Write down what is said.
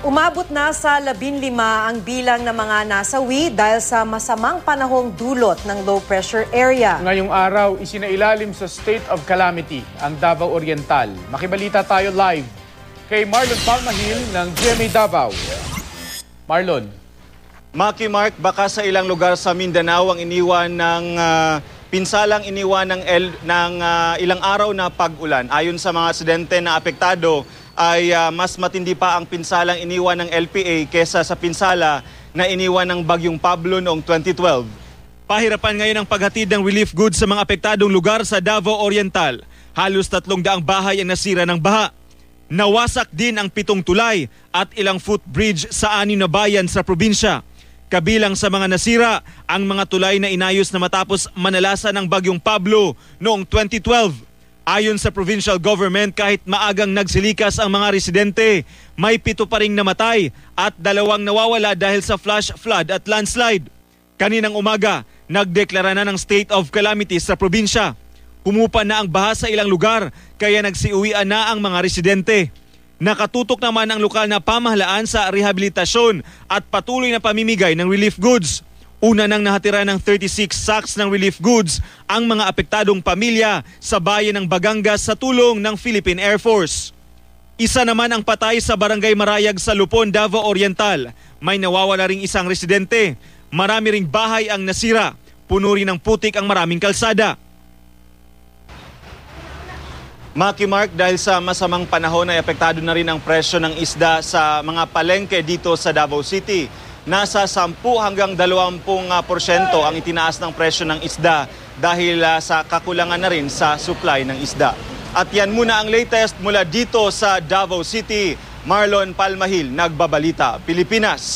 Umabot na sa 15 ang bilang ng mga nasawi dahil sa masamang panahong dulot ng low pressure area. Ngayong araw, isinailalim sa state of calamity ang Davao Oriental. Makibalita tayo live kay Marlon Palmahil ng GMA Davao. Marlon. Maki Mark, baka sa ilang lugar sa Mindanao ang iniwan ng uh, pinsalang iniwan ng, el, ng uh, ilang araw na pag-ulan. Ayon sa mga residente na apektado, ay uh, mas matindi pa ang pinsalang iniwan ng LPA kesa sa pinsala na iniwan ng Bagyong Pablo noong 2012. Pahirapan ngayon ang paghatid ng relief goods sa mga apektadong lugar sa Davao Oriental. Halos tatlong daang bahay ang nasira ng baha. Nawasak din ang pitong tulay at ilang footbridge sa anim na bayan sa probinsya. Kabilang sa mga nasira, ang mga tulay na inayos na matapos manalasa ng Bagyong Pablo noong 2012. Ayon sa provincial government, kahit maagang nagsilikas ang mga residente, may pito pa ring namatay at dalawang nawawala dahil sa flash flood at landslide. Kaninang umaga, nagdeklara na ng state of calamity sa probinsya. Humupa na ang baha sa ilang lugar kaya nagsiuwian na ang mga residente. Nakatutok naman ang lokal na pamahalaan sa rehabilitasyon at patuloy na pamimigay ng relief goods. Una nang nahatira ng 36 sacks ng relief goods ang mga apektadong pamilya sa bayan ng Bagangas sa tulong ng Philippine Air Force. Isa naman ang patay sa Barangay Marayag sa Lupon, Davao Oriental. May nawawala ring isang residente. Marami ring bahay ang nasira. Puno rin ng putik ang maraming kalsada. Maki Mark, dahil sa masamang panahon ay apektado na rin ang presyo ng isda sa mga palengke dito sa Davao City nasa 10 hanggang 20 ah, porsyento ang itinaas ng presyo ng isda dahil ah, sa kakulangan na rin sa supply ng isda. At yan muna ang latest mula dito sa Davao City. Marlon Palmahil, Nagbabalita, Pilipinas.